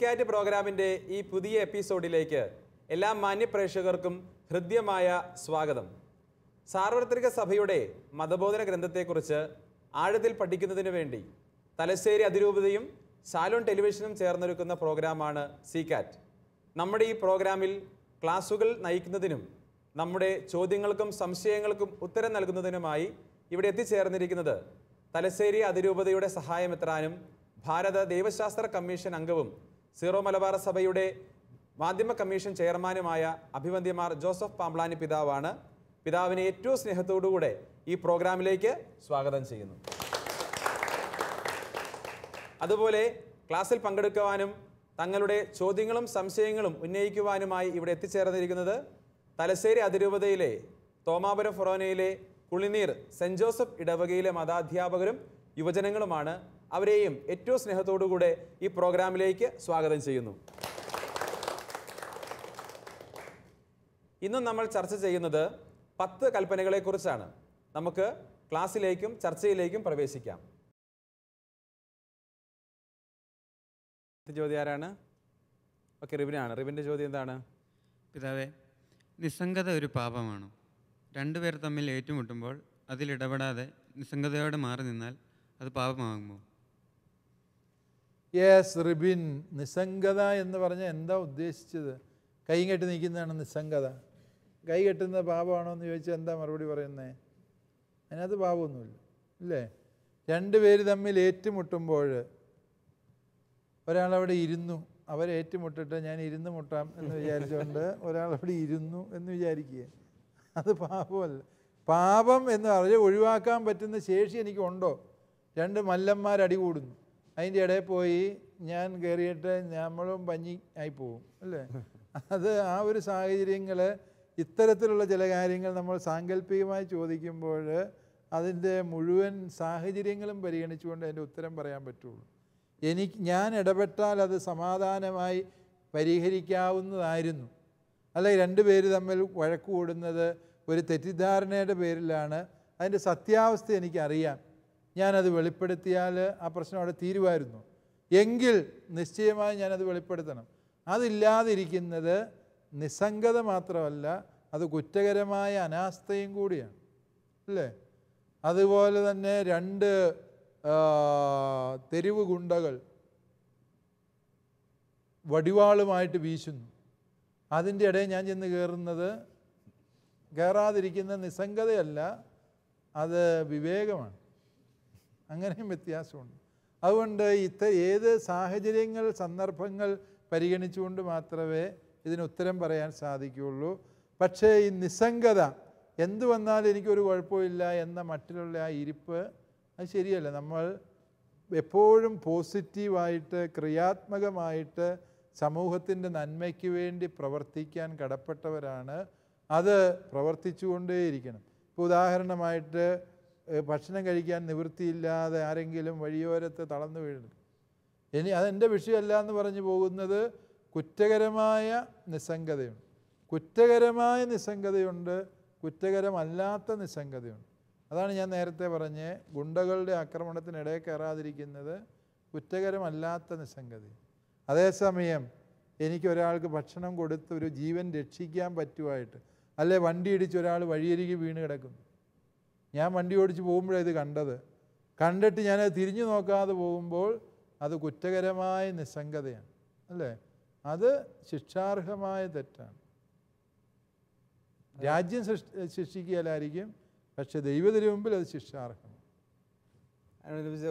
കാറ്റ് പ്രോഗ്രാമിൻ്റെ ഈ പുതിയ എപ്പിസോഡിലേക്ക് എല്ലാ മാന്യപ്രേക്ഷകർക്കും ഹൃദ്യമായ സ്വാഗതം സാർവത്രിക സഭയുടെ മതബോധന ഗ്രന്ഥത്തെക്കുറിച്ച് ആഴത്തിൽ പഠിക്കുന്നതിന് വേണ്ടി തലശ്ശേരി അതിരൂപതയും സാലോൺ ടെലിവിഷനും ചേർന്നൊരുക്കുന്ന പ്രോഗ്രാമാണ് സി കാറ്റ് നമ്മുടെ ഈ പ്രോഗ്രാമിൽ ക്ലാസുകൾ നയിക്കുന്നതിനും നമ്മുടെ ചോദ്യങ്ങൾക്കും സംശയങ്ങൾക്കും ഉത്തരം നൽകുന്നതിനുമായി ഇവിടെ എത്തിച്ചേർന്നിരിക്കുന്നത് തലശ്ശേരി അതിരൂപതയുടെ സഹായമെത്രാനും ഭാരത ദൈവശാസ്ത്ര കമ്മീഷൻ അംഗവും സീറോ മലബാർ സഭയുടെ മാധ്യമ കമ്മീഷൻ ചെയർമാനുമായ അഭിവന്ദ്യമാർ ജോസഫ് പാംബ്ലാനി പിതാവാണ് പിതാവിനെ ഏറ്റവും സ്നേഹത്തോടുകൂടെ ഈ പ്രോഗ്രാമിലേക്ക് സ്വാഗതം ചെയ്യുന്നു അതുപോലെ ക്ലാസ്സിൽ പങ്കെടുക്കുവാനും തങ്ങളുടെ ചോദ്യങ്ങളും സംശയങ്ങളും ഉന്നയിക്കുവാനുമായി ഇവിടെ എത്തിച്ചേർന്നിരിക്കുന്നത് തലശ്ശേരി അതിരൂപതയിലെ തോമാപുരം ഫൊറോനയിലെ കുളിനീർ സെൻറ് ജോസഫ് ഇടവകയിലെ മതാധ്യാപകരും യുവജനങ്ങളുമാണ് അവരെയും ഏറ്റവും സ്നേഹത്തോടുകൂടെ ഈ പ്രോഗ്രാമിലേക്ക് സ്വാഗതം ചെയ്യുന്നു ഇന്നും നമ്മൾ ചർച്ച ചെയ്യുന്നത് പത്ത് കൽപ്പനകളെക്കുറിച്ചാണ് നമുക്ക് ക്ലാസ്സിലേക്കും ചർച്ചയിലേക്കും പ്രവേശിക്കാം ചോദ്യം ആരാണ് ഓക്കെ റിബിനാണ് റിബിൻ്റെ ചോദ്യം എന്താണ് പിതാവേ നിസ്സംഗത ഒരു പാപമാണ് രണ്ടുപേർ തമ്മിൽ ഏറ്റുമുട്ടുമ്പോൾ അതിലിടപെടാതെ നിസ്സംഗതയോടെ മാറി നിന്നാൽ അത് പാപമാകുമോ യെസ് റിബിൻ നിസ്സംഗത എന്ന് പറഞ്ഞാൽ എന്താ ഉദ്ദേശിച്ചത് കൈ കെട്ടി നിൽക്കുന്നതാണ് നിസ്സംഗത കൈ കെട്ടുന്ന പാപമാണോ എന്ന് ചോദിച്ചാൽ എന്താ മറുപടി പറയുന്നത് അതിനകത്ത് പാപമൊന്നുമില്ല ഇല്ലേ രണ്ടുപേര് തമ്മിൽ ഏറ്റുമുട്ടുമ്പോൾ ഒരാളവിടെ ഇരുന്നു അവരേറ്റുമുട്ടിട്ട് ഞാൻ ഇരുന്ന് മുട്ടാം എന്ന് വിചാരിച്ചുകൊണ്ട് ഒരാളവിടെ ഇരുന്നു എന്ന് വിചാരിക്കുക അത് പാപമല്ല പാപം എന്ന് പറഞ്ഞ് ഒഴിവാക്കാൻ പറ്റുന്ന ശേഷി എനിക്കുണ്ടോ രണ്ട് മല്ലന്മാരടി കൂടുന്നു അതിൻ്റെ ഇടയിൽ പോയി ഞാൻ കയറിയിട്ട് നമ്മളും പഞ്ഞി ആയി പോവും അല്ലേ അത് ആ ഒരു സാഹചര്യങ്ങൾ ഇത്തരത്തിലുള്ള ചില കാര്യങ്ങൾ നമ്മൾ സാങ്കല്പികമായി ചോദിക്കുമ്പോൾ അതിൻ്റെ മുഴുവൻ സാഹചര്യങ്ങളും പരിഗണിച്ചുകൊണ്ട് അതിൻ്റെ ഉത്തരം പറയാൻ പറ്റുള്ളൂ എനിക്ക് ഞാൻ ഇടപെട്ടാൽ അത് സമാധാനമായി പരിഹരിക്കാവുന്നതായിരുന്നു രണ്ടു പേര് തമ്മിൽ വഴക്കുകൂടുന്നത് കൂടുന്നത് ഒരു തെറ്റിദ്ധാരണയുടെ പേരിലാണ് അതിൻ്റെ സത്യാവസ്ഥ എനിക്കറിയാം ഞാനത് വെളിപ്പെടുത്തിയാൽ ആ പ്രശ്നം അവിടെ തീരുമായിരുന്നു എങ്കിൽ നിശ്ചയമായി ഞാനത് വെളിപ്പെടുത്തണം അതില്ലാതിരിക്കുന്നത് നിസ്സംഗത മാത്രമല്ല അത് കുറ്റകരമായ അനാസ്ഥയും കൂടിയാണ് അല്ലേ അതുപോലെ തന്നെ രണ്ട് തെരുവ് ഗുണ്ടകൾ വടിവാളുമായിട്ട് വീശുന്നു അതിൻ്റെ ഇടയിൽ ഞാൻ ചെന്ന് കയറുന്നത് കയറാതിരിക്കുന്ന നിസ്സംഗതയല്ല അത് വിവേകമാണ് അങ്ങനെയും വ്യത്യാസമുണ്ട് അതുകൊണ്ട് ഇത്ത ഏത് സാഹചര്യങ്ങൾ സന്ദർഭങ്ങൾ പരിഗണിച്ചുകൊണ്ട് മാത്രമേ ഇതിന് ഉത്തരം പറയാൻ സാധിക്കുകയുള്ളൂ പക്ഷേ ഈ നിസ്സംഗത എന്തു വന്നാലും എനിക്കൊരു കുഴപ്പമില്ല എന്ന മട്ടിലുള്ള ആ ഇരിപ്പ് അത് ശരിയല്ല നമ്മൾ എപ്പോഴും പോസിറ്റീവായിട്ട് ക്രിയാത്മകമായിട്ട് സമൂഹത്തിൻ്റെ നന്മയ്ക്ക് വേണ്ടി പ്രവർത്തിക്കാൻ കടപ്പെട്ടവരാണ് അത് പ്രവർത്തിച്ചുകൊണ്ടേയിരിക്കണം ഇപ്പോൾ ഉദാഹരണമായിട്ട് ഭക്ഷണം കഴിക്കാൻ നിവൃത്തിയില്ലാതെ ആരെങ്കിലും വഴിയോരത്ത് തളർന്നു വീഴുന്നു ഇനി അതെൻ്റെ വിഷയമല്ല എന്ന് പറഞ്ഞു പോകുന്നത് കുറ്റകരമായ നിസ്സംഗതയുണ്ട് കുറ്റകരമായ നിസ്സംഗതയുണ്ട് കുറ്റകരമല്ലാത്ത നിസ്സംഗതയുണ്ട് അതാണ് ഞാൻ നേരത്തെ പറഞ്ഞ് ഗുണ്ടകളുടെ ആക്രമണത്തിനിടയിൽ കയറാതിരിക്കുന്നത് കുറ്റകരമല്ലാത്ത നിസ്സംഗതി അതേസമയം എനിക്ക് ഒരാൾക്ക് ഭക്ഷണം കൊടുത്ത് ഒരു ജീവൻ രക്ഷിക്കാൻ പറ്റുമായിട്ട് അല്ലെ വണ്ടി ഇടിച്ച് ഒരാൾ വഴിയരികി വീണ് കിടക്കുന്നു ഞാൻ വണ്ടി ഓടിച്ച് പോകുമ്പോഴാണ് ഇത് കണ്ടത് കണ്ടിട്ട് അത് തിരിഞ്ഞു നോക്കാതെ പോകുമ്പോൾ അത് കുറ്റകരമായ നിസ്സംഗതയാണ് അല്ലേ അത് ശിക്ഷാർഹമായ തെറ്റാണ് രാജ്യം ശിക്ഷിക്കുകയല്ലായിരിക്കും പക്ഷെ ദൈവത്തിന് മുമ്പിൽ അത് ശിക്ഷാർഹമാണ്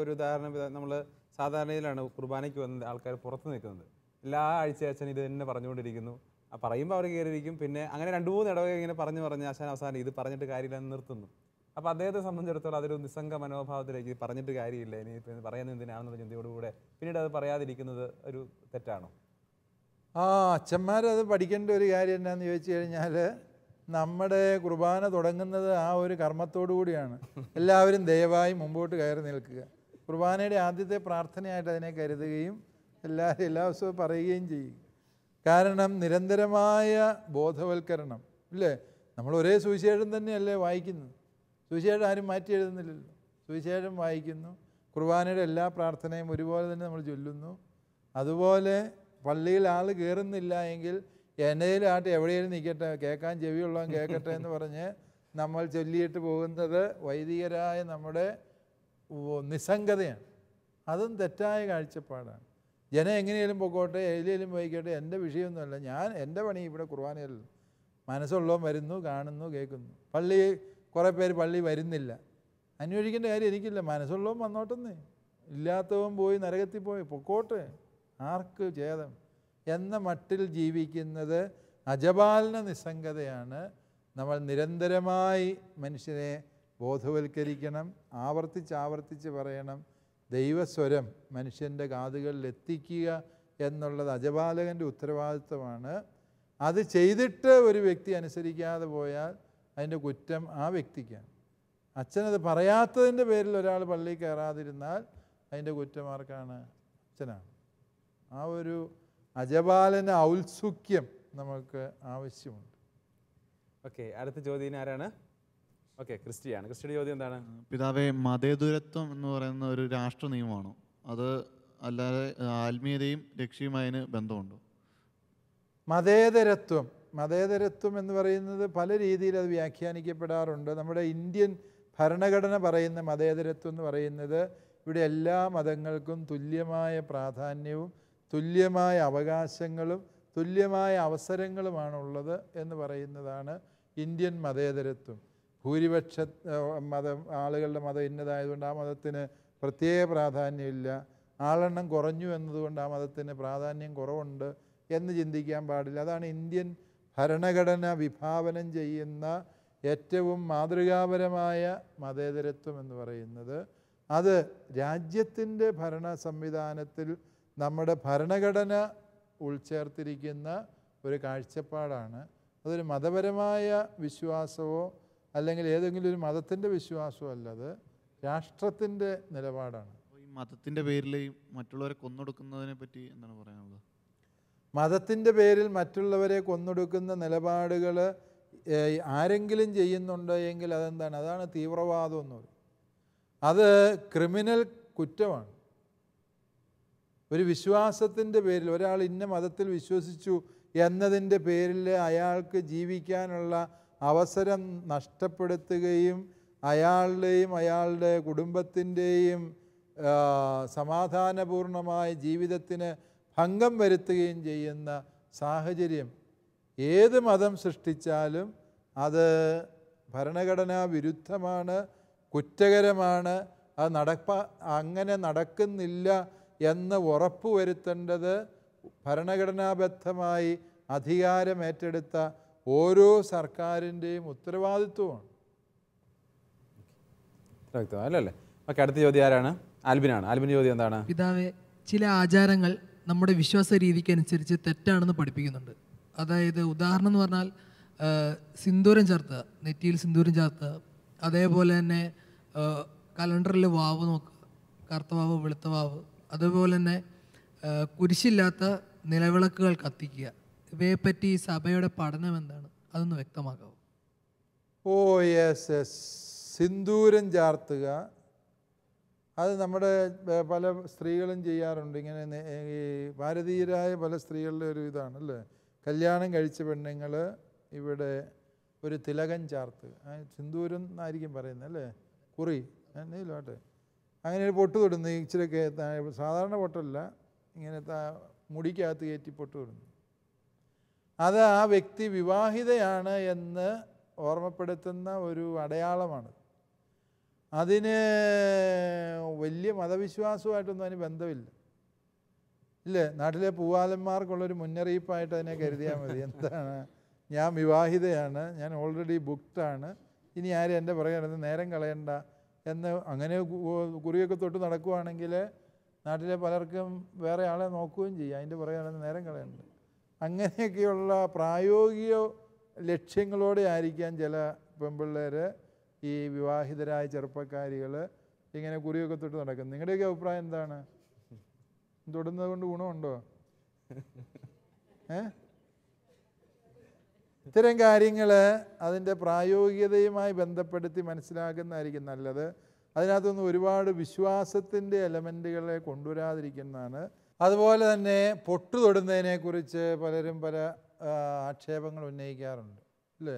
ഒരു ഉദാഹരണം നമ്മൾ സാധാരണയിലാണ് കുർബാനയ്ക്ക് വന്നത് ആൾക്കാർ പുറത്ത് നിൽക്കുന്നത് എല്ലാ ആഴ്ച അച്ഛൻ ഇത് തന്നെ പറഞ്ഞുകൊണ്ടിരിക്കുന്നു പറയുമ്പോൾ അവർ കയറിയിരിക്കും പിന്നെ അങ്ങനെ രണ്ട് മൂന്ന് ഇടവക ഇങ്ങനെ പറഞ്ഞു പറഞ്ഞ് അച്ഛൻ അവസാനം ഇത് പറഞ്ഞിട്ട് കാര്യമില്ല നിർത്തുന്നു അപ്പോൾ അദ്ദേഹത്തെ സംബന്ധിച്ചിടത്തോളം അതൊരു നിസ്സംഗ മനോഭാവത്തിലേക്ക് പറഞ്ഞിട്ട് കാര്യമില്ല ഇനി ഇപ്പം പറയുന്നത് എന്തിനാണെന്നുള്ള ചിന്തയോടുകൂടെ പിന്നീട് അത് പറയാതിരിക്കുന്നത് ഒരു തെറ്റാണോ ആ അച്ഛന്മാരത് പഠിക്കേണ്ട ഒരു കാര്യം എന്നാന്ന് ചോദിച്ചു കഴിഞ്ഞാൽ നമ്മുടെ കുർബാന തുടങ്ങുന്നത് ആ ഒരു കർമ്മത്തോടു കൂടിയാണ് എല്ലാവരും ദയവായി മുമ്പോട്ട് കയറി നിൽക്കുക കുർബാനയുടെ ആദ്യത്തെ പ്രാർത്ഥനയായിട്ട് അതിനെ കരുതുകയും എല്ലാ എല്ലാ ദിവസവും പറയുകയും ചെയ്യും കാരണം നിരന്തരമായ ബോധവൽക്കരണം ഇല്ലേ നമ്മൾ ഒരേ സുവിശേഷം തന്നെയല്ലേ വായിക്കുന്നത് സുവിശേഷം ആരും മാറ്റി എഴുതുന്നില്ലല്ലോ സുവിശേഷം വായിക്കുന്നു കുർബാനയുടെ എല്ലാ പ്രാർത്ഥനയും ഒരുപോലെ തന്നെ നമ്മൾ ചൊല്ലുന്നു അതുപോലെ പള്ളിയിൽ ആൾ കയറുന്നില്ല എങ്കിൽ എന്നതിലാട്ട് എവിടെയെങ്കിലും നിൽക്കട്ടെ കേൾക്കാൻ ചെവിയുള്ളവൻ കേൾക്കട്ടെ എന്ന് പറഞ്ഞ് നമ്മൾ ചൊല്ലിയിട്ട് പോകുന്നത് വൈദികരായ നമ്മുടെ നിസ്സംഗതയാണ് അതും തെറ്റായ കാഴ്ചപ്പാടാണ് ജനം എങ്ങനെയെങ്കിലും പൊക്കോട്ടെ എഴുതിയാലും പോയിക്കോട്ടെ എൻ്റെ വിഷയമൊന്നുമല്ല ഞാൻ എൻ്റെ പണി ഇവിടെ കുർബാനയല്ല മനസ്സുള്ളവൻ വരുന്നു കാണുന്നു കേൾക്കുന്നു പള്ളി കുറേ പേര് പള്ളി വരുന്നില്ല അന്വേഷിക്കേണ്ട കാര്യം എനിക്കില്ല മനസ്സുള്ളവൻ വന്നോട്ടെന്ന് ഇല്ലാത്തവൻ പോയി നരകത്തിൽ പോയി പൊക്കോട്ടെ ആർക്ക് ഛേദം എന്ന മട്ടിൽ ജീവിക്കുന്നത് അജപാലന നിസ്സംഗതയാണ് നമ്മൾ നിരന്തരമായി മനുഷ്യനെ ബോധവൽക്കരിക്കണം ആവർത്തിച്ച് ആവർത്തിച്ച് പറയണം ദൈവസ്വരം മനുഷ്യൻ്റെ കാതുകളിൽ എത്തിക്കുക എന്നുള്ളത് അജപാലകൻ്റെ ഉത്തരവാദിത്വമാണ് അത് ചെയ്തിട്ട് ഒരു വ്യക്തി അനുസരിക്കാതെ പോയാൽ അതിൻ്റെ കുറ്റം ആ വ്യക്തിക്കാണ് അച്ഛനത് പറയാത്തതിൻ്റെ പേരിൽ ഒരാൾ പള്ളിയിൽ കയറാതിരുന്നാൽ അതിൻ്റെ കുറ്റം ആർക്കാണ് അച്ഛനാണ് ആ ഒരു അജപാലന ഔത്സുഖ്യം നമുക്ക് ആവശ്യമുണ്ട് ഓക്കെ അടുത്ത ചോദ്യം ആരാണ് ഓക്കെ ക്രിസ്റ്റിയാണ് ക്രിസ്റ്റിയുടെ ചോദ്യം എന്താണ് പിതാവെ മതേതുരത്വം എന്ന് പറയുന്ന ഒരു രാഷ്ട്ര നിയമമാണ് അത് അല്ലാതെ ആത്മീയതയും രക്ഷയുമായതിന് ബന്ധമുണ്ടോ മതേതരത്വം മതേതരത്വം എന്ന് പറയുന്നത് പല രീതിയിൽ അത് വ്യാഖ്യാനിക്കപ്പെടാറുണ്ട് നമ്മുടെ ഇന്ത്യൻ ഭരണഘടന പറയുന്ന മതേതരത്വം എന്ന് പറയുന്നത് ഇവിടെ എല്ലാ മതങ്ങൾക്കും തുല്യമായ പ്രാധാന്യവും തുല്യമായ അവകാശങ്ങളും തുല്യമായ അവസരങ്ങളുമാണുള്ളത് എന്ന് പറയുന്നതാണ് ഇന്ത്യൻ മതേതരത്വം ഭൂരിപക്ഷ മതം ആളുകളുടെ മതം ഇന്നതായതുകൊണ്ട് ആ മതത്തിന് പ്രത്യേക പ്രാധാന്യമില്ല ആളെണ്ണം കുറഞ്ഞു എന്നതുകൊണ്ട് ആ മതത്തിന് പ്രാധാന്യം കുറവുണ്ട് എന്ന് ചിന്തിക്കാൻ പാടില്ല അതാണ് ഇന്ത്യൻ ഭരണഘടന വിഭാവനം ചെയ്യുന്ന ഏറ്റവും മാതൃകാപരമായ മതേതരത്വം എന്ന് പറയുന്നത് അത് രാജ്യത്തിൻ്റെ ഭരണ സംവിധാനത്തിൽ നമ്മുടെ ഭരണഘടന ഉൾച്ചേർത്തിരിക്കുന്ന ഒരു കാഴ്ചപ്പാടാണ് അതൊരു മതപരമായ വിശ്വാസമോ അല്ലെങ്കിൽ ഏതെങ്കിലും ഒരു മതത്തിൻ്റെ വിശ്വാസമോ അല്ലത് രാഷ്ട്രത്തിൻ്റെ നിലപാടാണ് ഈ മതത്തിൻ്റെ പേരിൽ മറ്റുള്ളവരെ കൊന്നൊടുക്കുന്നതിനെ പറ്റി എന്താണ് പറയാനുള്ളത് മതത്തിൻ്റെ പേരിൽ മറ്റുള്ളവരെ കൊന്നൊടുക്കുന്ന നിലപാടുകൾ ആരെങ്കിലും ചെയ്യുന്നുണ്ടോ എങ്കിൽ അതെന്താണ് അതാണ് തീവ്രവാദം എന്ന് പറയും അത് ക്രിമിനൽ കുറ്റമാണ് ഒരു വിശ്വാസത്തിൻ്റെ പേരിൽ ഒരാൾ ഇന്ന മതത്തിൽ വിശ്വസിച്ചു എന്നതിൻ്റെ പേരിൽ അയാൾക്ക് ജീവിക്കാനുള്ള അവസരം നഷ്ടപ്പെടുത്തുകയും അയാളുടെയും അയാളുടെ കുടുംബത്തിൻ്റെയും സമാധാനപൂർണമായ ജീവിതത്തിന് ഭംഗം വരുത്തുകയും ചെയ്യുന്ന സാഹചര്യം ഏത് മതം സൃഷ്ടിച്ചാലും അത് ഭരണഘടനാ വിരുദ്ധമാണ് കുറ്റകരമാണ് അത് നടപ്പ അങ്ങനെ നടക്കുന്നില്ല എന്ന് വരുത്തേണ്ടത് ഭരണഘടനാബദ്ധമായി അധികാരമേറ്റെടുത്ത ഓരോ സർക്കാരിൻ്റെയും ഉത്തരവാദിത്വമാണ് അല്ലല്ലേ ഓക്കെ അടുത്ത ചോദ്യം ആരാണ് ആൽബിനാണ് ആൽബിൻ ചോദ്യം എന്താണ് പിതാവ് ചില ആചാരങ്ങൾ നമ്മുടെ വിശ്വാസ അനുസരിച്ച് തെറ്റാണെന്ന് പഠിപ്പിക്കുന്നുണ്ട് അതായത് ഉദാഹരണം എന്ന് പറഞ്ഞാൽ സിന്ദൂരം ചേർത്തുക നെറ്റിയിൽ സിന്ദൂരം ചേർത്തുക അതേപോലെ തന്നെ കലണ്ടറിൽ വാവ് നോക്കുക കറുത്ത വാവ് വെളുത്ത വാവ് അതുപോലെ തന്നെ കുരിശില്ലാത്ത നിലവിളക്കുകൾ കത്തിക്കുക ഇവയെപ്പറ്റി സഭയുടെ പഠനം എന്താണ് അതൊന്ന് വ്യക്തമാക്കാവും ഓ യെസ് യെസ് സിന്ദൂരം ചാർത്തുക അത് നമ്മുടെ പല സ്ത്രീകളും ചെയ്യാറുണ്ട് ഇങ്ങനെ ഈ ഭാരതീയരായ പല സ്ത്രീകളുടെ ഒരു ഇതാണ് അല്ലേ കല്യാണം കഴിച്ച പെണ്ണുങ്ങൾ ഇവിടെ ഒരു തിലകൻ ചാർത്ത് സിന്ദൂരം എന്നായിരിക്കും പറയുന്നത് അല്ലേ കുറി എന്തെങ്കിലുമാട്ടെ അങ്ങനെ ഒരു പൊട്ട് തൊടുന്നു ഇച്ചിരി സാധാരണ പൊട്ടല്ല ഇങ്ങനെ മുടിക്കകത്ത് കയറ്റി പൊട്ട് തൊടുന്നു അത് ആ വ്യക്തി വിവാഹിതയാണ് എന്ന് ഓർമ്മപ്പെടുത്തുന്ന ഒരു അടയാളമാണ് അതിന് വലിയ മതവിശ്വാസമായിട്ടൊന്നും അതിന് ബന്ധമില്ല ഇല്ലേ നാട്ടിലെ പൂവാലന്മാർക്കുള്ളൊരു മുന്നറിയിപ്പായിട്ട് അതിനെ കരുതിയാൽ മതി എന്താണ് ഞാൻ വിവാഹിതയാണ് ഞാൻ ഓൾറെഡി ബുക്ക്ഡാണ് ഇനി ആരും എൻ്റെ പുറകെ നേരം കളയണ്ട എന്ന് അങ്ങനെ കുറിയൊക്കെ തൊട്ട് നടക്കുവാണെങ്കിൽ നാട്ടിലെ പലർക്കും വേറെ ആളെ നോക്കുകയും ചെയ്യാം അതിൻ്റെ പുറകെ നടന്ന് നേരം കളയണ്ട അങ്ങനെയൊക്കെയുള്ള പ്രായോഗിക ലക്ഷ്യങ്ങളോടെ ആയിരിക്കാൻ ചില പെൺപിള്ളേർ ഈ വിവാഹിതരായ ചെറുപ്പക്കാരികൾ ഇങ്ങനെ കുറിയൊക്കെ തൊട്ട് നടക്കും നിങ്ങളുടെയൊക്കെ അഭിപ്രായം എന്താണ് തൊടുന്നത് കൊണ്ട് ഗുണമുണ്ടോ ഏ ഇത്തരം കാര്യങ്ങൾ അതിൻ്റെ പ്രായോഗികതയുമായി ബന്ധപ്പെടുത്തി മനസ്സിലാക്കുന്നതായിരിക്കും നല്ലത് അതിനകത്തുനിന്ന് ഒരുപാട് വിശ്വാസത്തിൻ്റെ എലമെൻറ്റുകളെ കൊണ്ടുവരാതിരിക്കുന്നതാണ് അതുപോലെ തന്നെ പൊട്ടു തൊടുന്നതിനെക്കുറിച്ച് പലരും പല ആക്ഷേപങ്ങൾ ഉന്നയിക്കാറുണ്ട് അല്ലേ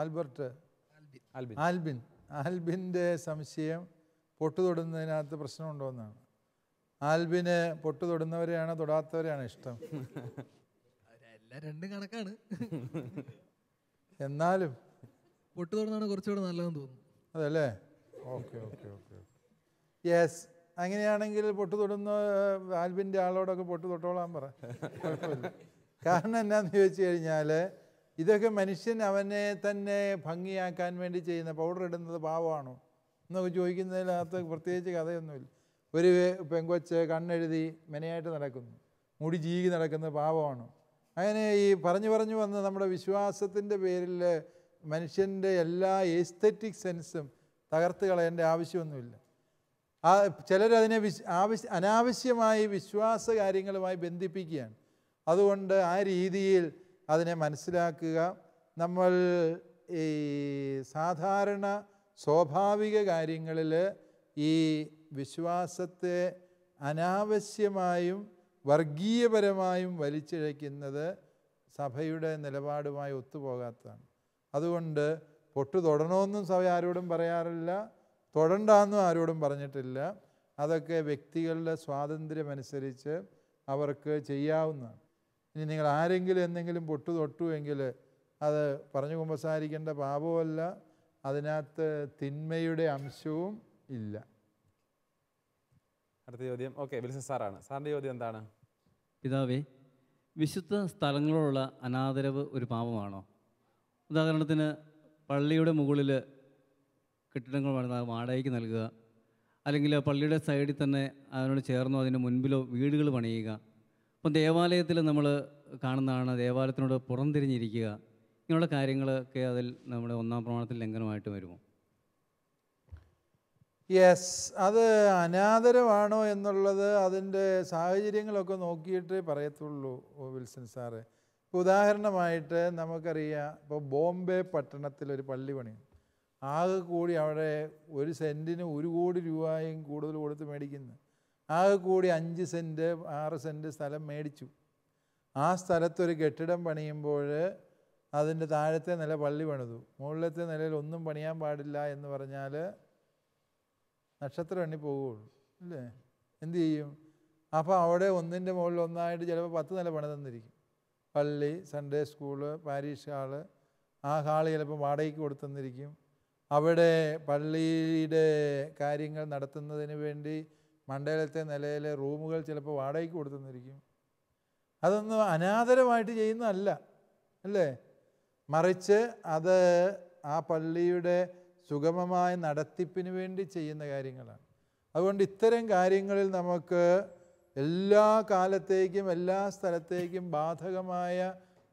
ആൽബർട്ട് ആൽബിൻ ആൽബിൻ്റെ സംശയം പൊട്ടു തൊടുന്നതിനകത്ത് പ്രശ്നമുണ്ടോ എന്നാണ് ആൽബിന് പൊട്ടു തൊടുന്നവരെയാണ് തൊടാത്തവരെയാണ് ഇഷ്ടം രണ്ടും കണക്കാണ് എന്നാലും പൊട്ടു തൊടുന്നതാണ് കുറച്ചുകൂടെ നല്ലതെന്ന് തോന്നുന്നു അതല്ലേ ഓക്കെ ഓക്കെ ഓക്കെ യെസ് അങ്ങനെയാണെങ്കിൽ പൊട്ടു തൊടുന്ന ആൽബിൻ്റെ ആളോടൊക്കെ പൊട്ടു തൊട്ടോളാൻ പറ കാരണം എന്നാന്ന് ചോദിച്ചു കഴിഞ്ഞാൽ ഇതൊക്കെ മനുഷ്യൻ അവനെ തന്നെ ഭംഗിയാക്കാൻ വേണ്ടി ചെയ്യുന്ന പൗഡർ ഇടുന്നത് പാവമാണോ എന്നൊക്കെ ചോദിക്കുന്നതിനകത്ത് പ്രത്യേകിച്ച് കഥയൊന്നുമില്ല ഒരു പെങ്കൊച്ച് കണ്ണെഴുതി മെനയായിട്ട് നടക്കുന്നു മുടി ജീവി നടക്കുന്നത് പാവമാണോ അങ്ങനെ ഈ പറഞ്ഞു പറഞ്ഞു വന്ന് നമ്മുടെ വിശ്വാസത്തിൻ്റെ പേരിൽ മനുഷ്യൻ്റെ എല്ലാ എസ്തെറ്റിക് സെൻസും തകർത്ത് കളയേണ്ട ആവശ്യമൊന്നുമില്ല ആ ചിലരതിനെ വിശ് ആവശ്യ അനാവശ്യമായി വിശ്വാസ കാര്യങ്ങളുമായി ബന്ധിപ്പിക്കുകയാണ് അതുകൊണ്ട് ആ രീതിയിൽ അതിനെ മനസ്സിലാക്കുക നമ്മൾ ഈ സാധാരണ സ്വാഭാവിക കാര്യങ്ങളിൽ ഈ വിശ്വാസത്തെ അനാവശ്യമായും വർഗീയപരമായും വലിച്ചിഴയ്ക്കുന്നത് സഭയുടെ നിലപാടുമായി ഒത്തുപോകാത്തതാണ് അതുകൊണ്ട് പൊട്ടു തൊടണമെന്നും സഭ ആരോടും പറയാറില്ല തൊടണ്ടെന്നും ആരോടും പറഞ്ഞിട്ടില്ല അതൊക്കെ വ്യക്തികളുടെ സ്വാതന്ത്ര്യമനുസരിച്ച് അവർക്ക് ചെയ്യാവുന്നതാണ് ഇനി നിങ്ങൾ ആരെങ്കിലും എന്തെങ്കിലും പൊട്ടു തൊട്ടുവെങ്കിൽ അത് പറഞ്ഞു കുമ്പസാരിക്കേണ്ട പാപമല്ല അതിനകത്ത് തിന്മയുടെ അംശവും ഇല്ല അടുത്ത ചോദ്യം ഓക്കെ സാറാണ് സാറിൻ്റെ ചോദ്യം എന്താണ് പിതാവേ വിശുദ്ധ സ്ഥലങ്ങളോടുള്ള അനാദരവ് ഒരു പാപമാണോ ഉദാഹരണത്തിന് പള്ളിയുടെ മുകളിൽ കെട്ടിടങ്ങൾ വേണം വാടകയ്ക്ക് നൽകുക അല്ലെങ്കിൽ പള്ളിയുടെ സൈഡിൽ തന്നെ അതിനോട് ചേർന്നോ അതിന് മുൻപിലോ വീടുകൾ പണിയുക അപ്പം ദേവാലയത്തിൽ നമ്മൾ കാണുന്നതാണ് ദേവാലയത്തിനോട് പുറംതിരിഞ്ഞിരിക്കുക ഇങ്ങനെയുള്ള കാര്യങ്ങളൊക്കെ അതിൽ നമ്മുടെ ഒന്നാം പ്രമാണത്തിൽ ലംഘനമായിട്ട് വരുമോ യെസ് അത് അനാദരമാണോ എന്നുള്ളത് അതിൻ്റെ സാഹചര്യങ്ങളൊക്കെ നോക്കിയിട്ട് പറയത്തുള്ളൂ വിൽസൺ സാറ് ഇപ്പോൾ ഉദാഹരണമായിട്ട് നമുക്കറിയാം ഇപ്പോൾ ബോംബെ പട്ടണത്തിലൊരു പള്ളി പണി ആകെ കൂടി അവിടെ ഒരു സെൻറ്റിന് ഒരു കോടി രൂപയും കൂടുതൽ കൊടുത്ത് മേടിക്കുന്നത് ആകെ കൂടി അഞ്ച് സെൻറ്റ് ആറ് സെൻറ്റ് സ്ഥലം മേടിച്ചു ആ സ്ഥലത്തൊരു കെട്ടിടം പണിയുമ്പോൾ അതിൻ്റെ താഴത്തെ നില പള്ളി പണിതു മുകളിലത്തെ നിലയിൽ ഒന്നും പണിയാൻ പാടില്ല എന്ന് പറഞ്ഞാൽ നക്ഷത്രം എണ്ണി പോവുകയുള്ളൂ അല്ലേ എന്തു ചെയ്യും അപ്പോൾ അവിടെ ഒന്നിൻ്റെ മുകളിൽ ഒന്നായിട്ട് ചിലപ്പോൾ പത്ത് നില പണി തന്നിരിക്കും പള്ളി സൺഡേ സ്കൂള് പാരീഷ് ഹാള് ആ ഹാൾ ചിലപ്പോൾ വാടകയ്ക്ക് കൊടുത്തു അവിടെ പള്ളിയുടെ കാര്യങ്ങൾ നടത്തുന്നതിന് വേണ്ടി മണ്ടേലത്തെ നിലയിലെ റൂമുകൾ ചിലപ്പോൾ വാടകയ്ക്ക് കൊടുത്തെന്നിരിക്കും അതൊന്നും അനാദരമായിട്ട് ചെയ്യുന്നതല്ല അല്ലേ മറിച്ച് അത് ആ പള്ളിയുടെ സുഗമമായ നടത്തിപ്പിന് വേണ്ടി ചെയ്യുന്ന കാര്യങ്ങളാണ് അതുകൊണ്ട് ഇത്തരം കാര്യങ്ങളിൽ നമുക്ക് എല്ലാ കാലത്തേക്കും എല്ലാ സ്ഥലത്തേക്കും ബാധകമായ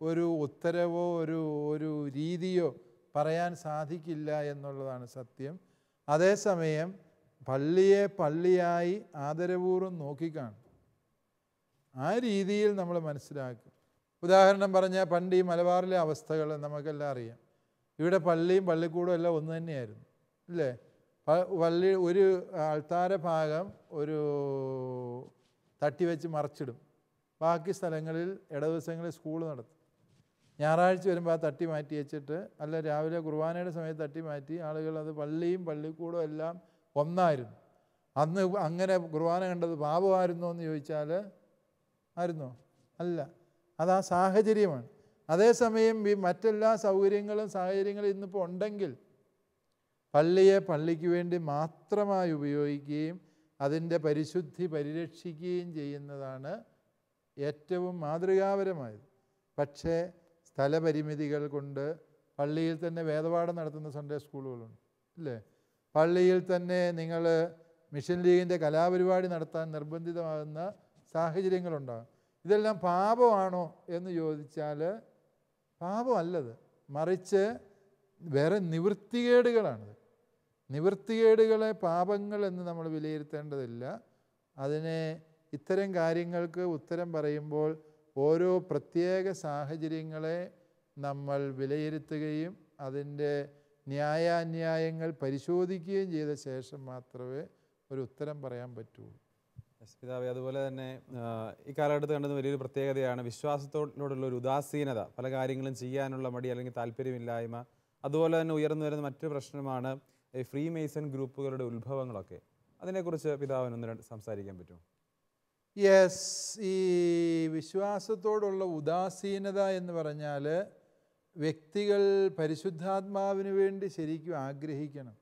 ഒരു ഉത്തരവോ ഒരു ഒരു രീതിയോ പറയാൻ സാധിക്കില്ല എന്നുള്ളതാണ് സത്യം അതേസമയം പള്ളിയെ പള്ളിയായി ആദരപൂർവ്വം നോക്കിക്കാണും ആ രീതിയിൽ നമ്മൾ മനസ്സിലാക്കും ഉദാഹരണം പറഞ്ഞാൽ പണ്ട് ഈ മലബാറിലെ അവസ്ഥകൾ നമുക്കെല്ലാം അറിയാം ഇവിടെ പള്ളിയും പള്ളിക്കൂടും എല്ലാം ഒന്ന് തന്നെയായിരുന്നു അല്ലേ പള്ളി ഒരു ആൾത്താര ഭാഗം ഒരു തട്ടിവെച്ച് മറച്ചിടും ബാക്കി സ്ഥലങ്ങളിൽ ഇടദിവസങ്ങളിൽ സ്കൂൾ നടത്തും ഞായറാഴ്ച വരുമ്പോൾ ആ തട്ടി മാറ്റി വെച്ചിട്ട് അല്ല രാവിലെ കുർബാനയുടെ സമയത്ത് തട്ടി മാറ്റി ആളുകൾ അത് പള്ളിയും പള്ളിക്കൂടും എല്ലാം ഒന്നായിരുന്നു അന്ന് അങ്ങനെ കുർബാന കണ്ടത് പാപമായിരുന്നോ എന്ന് ചോദിച്ചാൽ ആയിരുന്നോ അല്ല അത് ആ സാഹചര്യമാണ് അതേസമയം ഈ മറ്റെല്ലാ സൗകര്യങ്ങളും സാഹചര്യങ്ങളും ഇന്നിപ്പോൾ ഉണ്ടെങ്കിൽ പള്ളിയെ പള്ളിക്ക് വേണ്ടി മാത്രമായി ഉപയോഗിക്കുകയും അതിൻ്റെ പരിശുദ്ധി പരിരക്ഷിക്കുകയും ചെയ്യുന്നതാണ് ഏറ്റവും മാതൃകാപരമായത് പക്ഷേ സ്ഥലപരിമിതികൾ കൊണ്ട് പള്ളിയിൽ തന്നെ വേദപാഠം നടത്തുന്ന സൺഡേ സ്കൂളുകളുണ്ട് അല്ലേ പള്ളിയിൽ തന്നെ നിങ്ങൾ മിഷൻ ലീഗിൻ്റെ കലാപരിപാടി നടത്താൻ നിർബന്ധിതമാകുന്ന സാഹചര്യങ്ങളുണ്ടാകും ഇതെല്ലാം പാപമാണോ എന്ന് ചോദിച്ചാൽ പാപമല്ലത് മറിച്ച് വേറെ നിവൃത്തികേടുകളാണത് നിവൃത്തികേടുകളെ പാപങ്ങൾ എന്ന് നമ്മൾ വിലയിരുത്തേണ്ടതില്ല അതിനെ ഇത്തരം കാര്യങ്ങൾക്ക് ഉത്തരം പറയുമ്പോൾ ഓരോ പ്രത്യേക സാഹചര്യങ്ങളെ നമ്മൾ വിലയിരുത്തുകയും അതിൻ്റെ ന്യായാന്യായങ്ങൾ പരിശോധിക്കുകയും ചെയ്ത ശേഷം മാത്രമേ ഒരു ഉത്തരം പറയാൻ പറ്റുള്ളൂ പിതാവ് അതുപോലെ തന്നെ ഈ കാലഘട്ടത്ത് കണ്ടത് വലിയൊരു പ്രത്യേകതയാണ് വിശ്വാസത്തോടുള്ള ഒരു ഉദാസീനത പല കാര്യങ്ങളും ചെയ്യാനുള്ള മടി അല്ലെങ്കിൽ താല്പര്യമില്ലായ്മ അതുപോലെ തന്നെ ഉയർന്നു വരുന്ന മറ്റൊരു പ്രശ്നമാണ് ഫ്രീ മെയ്സൺ ഗ്രൂപ്പുകളുടെ ഉത്ഭവങ്ങളൊക്കെ അതിനെക്കുറിച്ച് ഒന്ന് രണ്ട് സംസാരിക്കാൻ പറ്റുമോ യെസ് ഈ വിശ്വാസത്തോടുള്ള ഉദാസീനത എന്ന് പറഞ്ഞാൽ വ്യക്തികൾ പരിശുദ്ധാത്മാവിന് വേണ്ടി ശരിക്കും ആഗ്രഹിക്കണം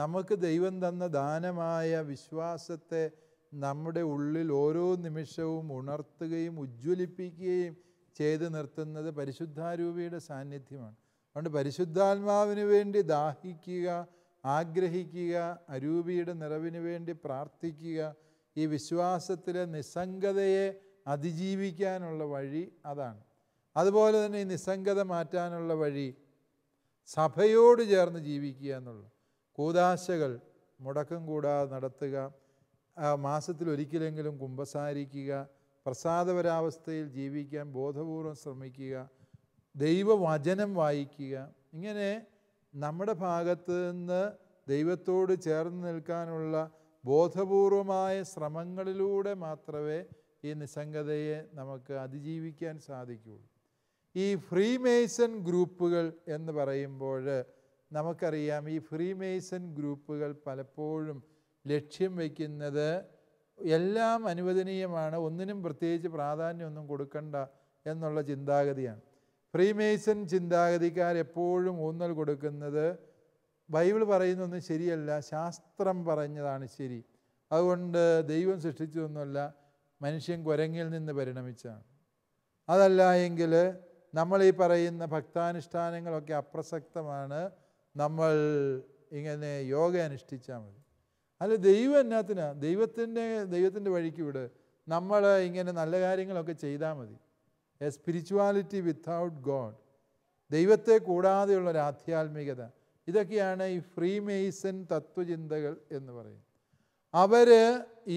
നമുക്ക് ദൈവം തന്ന ദാനമായ വിശ്വാസത്തെ നമ്മുടെ ഉള്ളിൽ ഓരോ നിമിഷവും ഉണർത്തുകയും ഉജ്ജ്വലിപ്പിക്കുകയും ചെയ്തു നിർത്തുന്നത് പരിശുദ്ധാരൂപിയുടെ സാന്നിധ്യമാണ് അതുകൊണ്ട് പരിശുദ്ധാത്മാവിന് വേണ്ടി ദാഹിക്കുക ആഗ്രഹിക്കുക അരൂപിയുടെ നിറവിന് വേണ്ടി പ്രാർത്ഥിക്കുക ഈ വിശ്വാസത്തിലെ നിസ്സംഗതയെ അതിജീവിക്കാനുള്ള വഴി അതാണ് അതുപോലെ തന്നെ ഈ നിസ്സംഗത മാറ്റാനുള്ള വഴി സഭയോട് ചേർന്ന് ജീവിക്കുക എന്നുള്ള കൂതാശകൾ മുടക്കം കൂടാതെ നടത്തുക മാസത്തിൽ ഒരിക്കലെങ്കിലും കുമ്പസാരിക്കുക പ്രസാദപരാവസ്ഥയിൽ ജീവിക്കാൻ ബോധപൂർവം ശ്രമിക്കുക ദൈവവചനം വായിക്കുക ഇങ്ങനെ നമ്മുടെ ഭാഗത്ത് നിന്ന് ദൈവത്തോട് ചേർന്ന് നിൽക്കാനുള്ള ബോധപൂർവമായ ശ്രമങ്ങളിലൂടെ മാത്രമേ ഈ നിസ്സംഗതയെ നമുക്ക് അതിജീവിക്കാൻ സാധിക്കുകയുള്ളൂ ഈ ഫ്രീമേസൺ ഗ്രൂപ്പുകൾ എന്ന് പറയുമ്പോൾ നമുക്കറിയാം ഈ ഫ്രീമേസൺ ഗ്രൂപ്പുകൾ പലപ്പോഴും ലക്ഷ്യം വയ്ക്കുന്നത് എല്ലാം അനുവദനീയമാണ് ഒന്നിനും പ്രത്യേകിച്ച് പ്രാധാന്യമൊന്നും കൊടുക്കണ്ട എന്നുള്ള ചിന്താഗതിയാണ് ഫ്രീമേസൺ ചിന്താഗതിക്കാർ എപ്പോഴും ഊന്നൽ കൊടുക്കുന്നത് ബൈബിൾ പറയുന്നൊന്നും ശരിയല്ല ശാസ്ത്രം പറഞ്ഞതാണ് ശരി അതുകൊണ്ട് ദൈവം സൃഷ്ടിച്ചതൊന്നുമല്ല മനുഷ്യൻ കുരങ്ങിൽ നിന്ന് പരിണമിച്ചാണ് അതല്ല എങ്കിൽ നമ്മൾ ഈ പറയുന്ന ഭക്താനുഷ്ഠാനങ്ങളൊക്കെ അപ്രസക്തമാണ് നമ്മൾ ഇങ്ങനെ യോഗ അനുഷ്ഠിച്ചാൽ മതി അല്ല ദൈവം എന്നാത്തിനാ ദൈവത്തിൻ്റെ ദൈവത്തിൻ്റെ വഴിക്ക് വിട് നമ്മൾ ഇങ്ങനെ നല്ല കാര്യങ്ങളൊക്കെ ചെയ്താൽ മതി എ സ്പിരിച്വാലിറ്റി വിത്തൗട്ട് ഗോഡ് ദൈവത്തെ കൂടാതെയുള്ള ഒരു ആധ്യാത്മികത ഇതൊക്കെയാണ് ഈ ഫ്രീ മെയ്സൻ തത്വചിന്തകൾ എന്ന് പറയും അവർ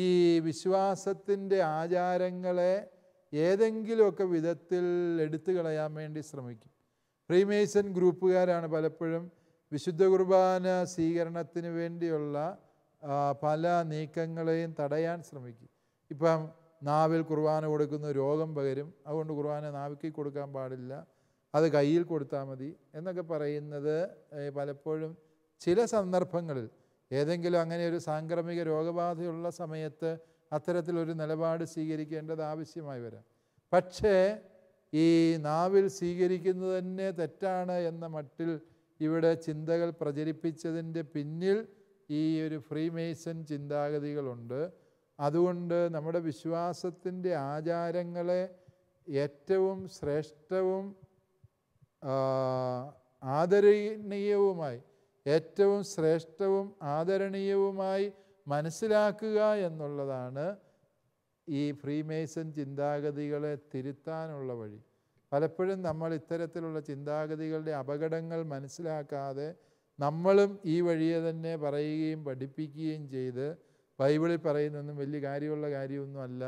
ഈ വിശ്വാസത്തിൻ്റെ ആചാരങ്ങളെ ഏതെങ്കിലുമൊക്കെ വിധത്തിൽ എടുത്തു കളയാൻ വേണ്ടി ശ്രമിക്കും ഫ്രീമേസൺ ഗ്രൂപ്പുകാരാണ് പലപ്പോഴും വിശുദ്ധ കുർബാന സ്വീകരണത്തിന് വേണ്ടിയുള്ള പല നീക്കങ്ങളെയും തടയാൻ ശ്രമിക്കും ഇപ്പം നാവിൽ കുർബാന കൊടുക്കുന്ന രോഗം പകരും അതുകൊണ്ട് കുർബാന നാവിക്ക് കൊടുക്കാൻ പാടില്ല അത് കയ്യിൽ കൊടുത്താൽ മതി എന്നൊക്കെ പറയുന്നത് പലപ്പോഴും ചില സന്ദർഭങ്ങളിൽ ഏതെങ്കിലും അങ്ങനെ ഒരു സാംക്രമിക രോഗബാധയുള്ള സമയത്ത് അത്തരത്തിലൊരു നിലപാട് സ്വീകരിക്കേണ്ടത് ആവശ്യമായി വരാം പക്ഷേ ഈ നാവിൽ സ്വീകരിക്കുന്നത് തന്നെ തെറ്റാണ് എന്ന മട്ടിൽ ഇവിടെ ചിന്തകൾ പ്രചരിപ്പിച്ചതിൻ്റെ പിന്നിൽ ഈ ഒരു ഫ്രീമേസൺ ചിന്താഗതികളുണ്ട് അതുകൊണ്ട് നമ്മുടെ വിശ്വാസത്തിൻ്റെ ആചാരങ്ങളെ ഏറ്റവും ശ്രേഷ്ഠവും ആദരണീയവുമായി ഏറ്റവും ശ്രേഷ്ഠവും ആദരണീയവുമായി മനസ്സിലാക്കുക എന്നുള്ളതാണ് ഈ ഫ്രീമേസൺ ചിന്താഗതികളെ തിരുത്താനുള്ള വഴി പലപ്പോഴും നമ്മൾ ഇത്തരത്തിലുള്ള ചിന്താഗതികളുടെ അപകടങ്ങൾ മനസ്സിലാക്കാതെ നമ്മളും ഈ വഴിയെ തന്നെ പറയുകയും പഠിപ്പിക്കുകയും ചെയ്ത് ബൈബിളിൽ പറയുന്നൊന്നും വലിയ കാര്യമുള്ള കാര്യമൊന്നുമല്ല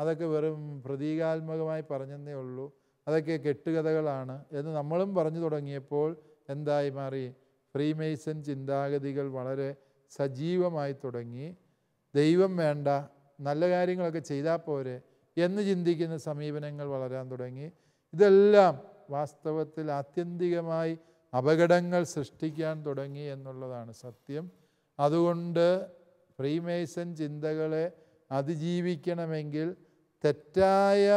അതൊക്കെ വെറും പ്രതീകാത്മകമായി പറഞ്ഞതേ ഉള്ളൂ അതൊക്കെ കെട്ടുകഥകളാണ് എന്ന് നമ്മളും പറഞ്ഞു തുടങ്ങിയപ്പോൾ എന്തായി മാറി ഫ്രീമേസൺ ചിന്താഗതികൾ വളരെ സജീവമായി തുടങ്ങി ദൈവം വേണ്ട നല്ല കാര്യങ്ങളൊക്കെ ചെയ്താൽ പോരെ എന്ന് ചിന്തിക്കുന്ന സമീപനങ്ങൾ വളരാൻ തുടങ്ങി ഇതെല്ലാം വാസ്തവത്തിൽ ആത്യന്തികമായി അപകടങ്ങൾ സൃഷ്ടിക്കാൻ തുടങ്ങി എന്നുള്ളതാണ് സത്യം അതുകൊണ്ട് ഫ്രീമേസൺ ചിന്തകളെ അതിജീവിക്കണമെങ്കിൽ തെറ്റായ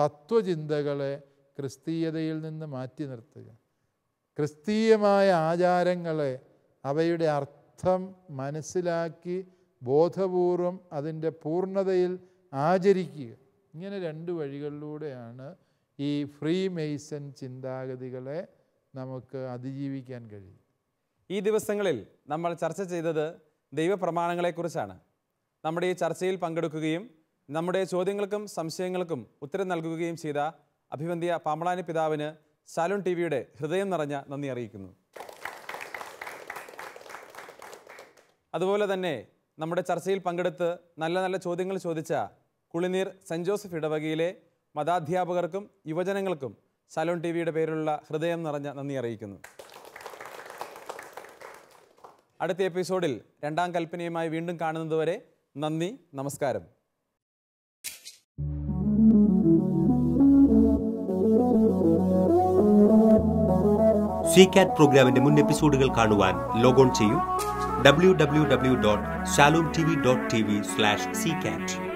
തത്വചിന്തകളെ ക്രിസ്തീയതയിൽ നിന്ന് മാറ്റി നിർത്തുക ക്രിസ്തീയമായ ആചാരങ്ങളെ അവയുടെ അർത്ഥം മനസ്സിലാക്കി ബോധപൂർവം അതിൻ്റെ പൂർണ്ണതയിൽ ആചരിക്കുക ഇങ്ങനെ രണ്ട് വഴികളിലൂടെയാണ് ഈ ഫ്രീ മെയ്സൺ ചിന്താഗതികളെ നമുക്ക് അതിജീവിക്കാൻ കഴിയും ഈ ദിവസങ്ങളിൽ നമ്മൾ ചർച്ച ചെയ്തത് ദൈവപ്രമാണങ്ങളെക്കുറിച്ചാണ് നമ്മുടെ ഈ ചർച്ചയിൽ പങ്കെടുക്കുകയും നമ്മുടെ ചോദ്യങ്ങൾക്കും സംശയങ്ങൾക്കും ഉത്തരം നൽകുകയും ചെയ്ത അഭിവന്ധ്യ പാമ്പളാനി പിതാവിന് സാലൂൺ ടി വിയുടെ ഹൃദയം നിറഞ്ഞ നന്ദി അറിയിക്കുന്നു അതുപോലെ തന്നെ നമ്മുടെ ചർച്ചയിൽ പങ്കെടുത്ത് നല്ല നല്ല ചോദ്യങ്ങൾ ചോദിച്ച കുളിനീർ സെൻറ്റ് ജോസഫ് ഇടവകയിലെ മതാധ്യാപകർക്കും യുവജനങ്ങൾക്കും സലോൺ ടി വിയുടെ പേരിലുള്ള ഹൃദയം നിറഞ്ഞ നന്ദി അറിയിക്കുന്നു അടുത്ത എപ്പിസോഡിൽ രണ്ടാം കൽപ്പനയുമായി വീണ്ടും കാണുന്നതുവരെ നന്ദി നമസ്കാരം സി കാറ്റ് പ്രോഗ്രാമിന്റെ മുൻ എപ്പിസോഡുകൾ കാണുവാൻ ലോഗോൺ ചെയ്യൂ www.shalomtv.tv slash ccat.